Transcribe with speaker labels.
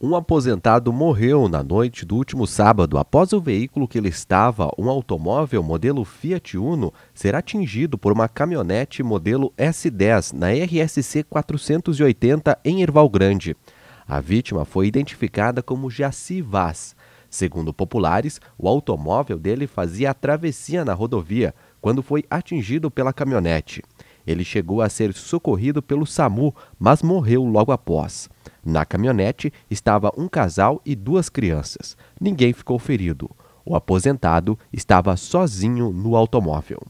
Speaker 1: um aposentado morreu na noite do último sábado após o veículo que ele estava, um automóvel modelo Fiat Uno, ser atingido por uma caminhonete modelo S10 na RSC 480 em Erval Grande. A vítima foi identificada como Jaci Vaz. Segundo populares, o automóvel dele fazia a travessia na rodovia quando foi atingido pela caminhonete. Ele chegou a ser socorrido pelo SAMU, mas morreu logo após. Na caminhonete estava um casal e duas crianças. Ninguém ficou ferido. O aposentado estava sozinho no automóvel.